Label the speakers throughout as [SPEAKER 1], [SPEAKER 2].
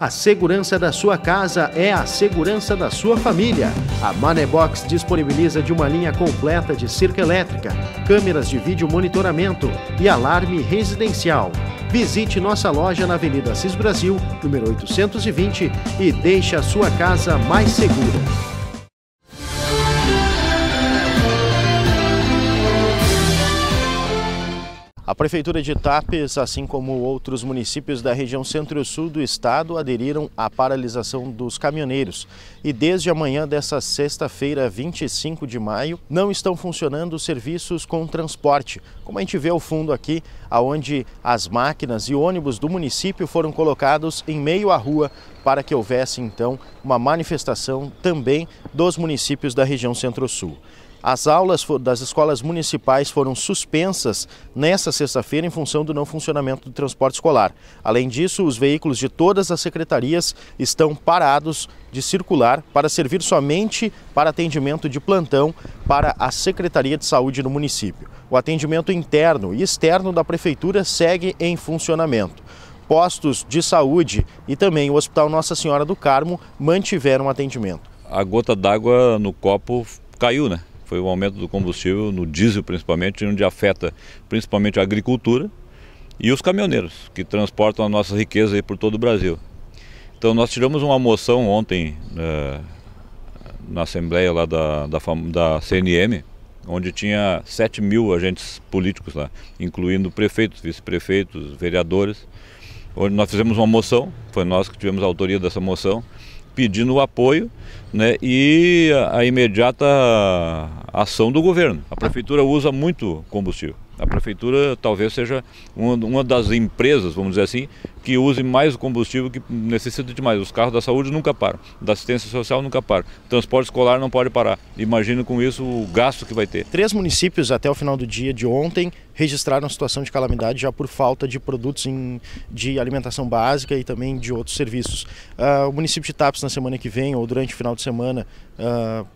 [SPEAKER 1] A segurança da sua casa é a segurança da sua família. A Manebox disponibiliza de uma linha completa de cerca elétrica, câmeras de vídeo monitoramento e alarme residencial. Visite nossa loja na Avenida Assis Brasil, número 820 e deixe a sua casa mais segura. Prefeitura de Itapes, assim como outros municípios da região centro-sul do estado, aderiram à paralisação dos caminhoneiros. E desde amanhã dessa sexta-feira, 25 de maio, não estão funcionando os serviços com transporte. Como a gente vê ao fundo aqui, aonde as máquinas e ônibus do município foram colocados em meio à rua para que houvesse então uma manifestação também dos municípios da região centro-sul. As aulas das escolas municipais foram suspensas nesta sexta-feira em função do não funcionamento do transporte escolar. Além disso, os veículos de todas as secretarias estão parados de circular para servir somente para atendimento de plantão para a Secretaria de Saúde no município. O atendimento interno e externo da prefeitura segue em funcionamento postos de saúde e também o Hospital Nossa Senhora do Carmo mantiveram atendimento. A gota d'água no copo
[SPEAKER 2] caiu, né? foi o aumento do combustível no diesel principalmente, onde afeta principalmente a agricultura e os caminhoneiros, que transportam a nossa riqueza por todo o Brasil. Então nós tiramos uma moção ontem eh, na Assembleia lá da, da, da CNM, onde tinha 7 mil agentes políticos lá, incluindo prefeitos, vice-prefeitos, vereadores, onde nós fizemos uma moção, foi nós que tivemos a autoria dessa moção, pedindo o apoio né, e a, a imediata ação do governo. A prefeitura usa muito combustível a prefeitura talvez seja uma, uma, das empresas, vamos dizer assim, que use mais o combustível que necessita de mais. Os carros da saúde nunca param, da assistência social nunca param, transporte escolar não pode parar. Imagina com isso
[SPEAKER 1] o gasto que vai ter. Três municípios até o final do dia de ontem registraram situação de calamidade já por falta de produtos em, de alimentação básica e também de outros serviços. Uh, o município de Tapes na semana que vem ou durante o final de semana uh,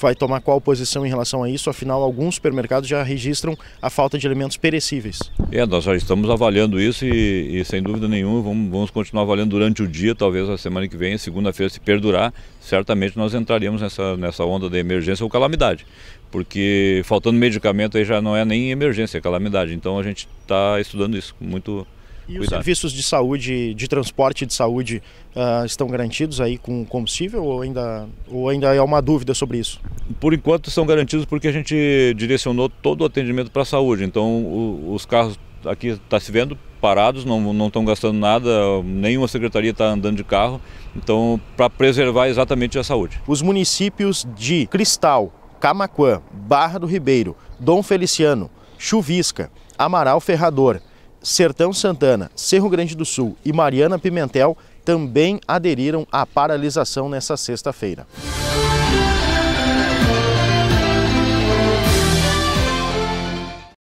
[SPEAKER 1] vai tomar qual posição em relação a isso? Afinal, alguns supermercados já registram a falta de alimentos perecíveis.
[SPEAKER 2] É, nós já estamos avaliando isso e, e sem dúvida nenhuma, vamos, vamos, continuar avaliando durante o dia, talvez a semana que vem, segunda-feira, se perdurar, certamente nós entraríamos nessa, nessa onda de emergência ou calamidade. Porque faltando medicamento aí já não é nem emergência, é calamidade. Então a gente está estudando isso muito e os serviços
[SPEAKER 1] de saúde, de transporte de saúde, uh, estão garantidos aí com combustível ou ainda, ou ainda é uma dúvida sobre isso?
[SPEAKER 2] Por enquanto são garantidos porque a gente direcionou todo o atendimento para a saúde. Então o, os carros aqui está se vendo parados, não não estão gastando nada, nenhuma secretaria está andando
[SPEAKER 1] de carro, então para preservar exatamente a saúde. Os municípios de Cristal, Camaquã, Barra do Ribeiro, Dom Feliciano, Chuvisca, Amaral Ferrador, Sertão Santana, Cerro Grande do Sul e Mariana Pimentel também aderiram à paralisação nesta sexta-feira.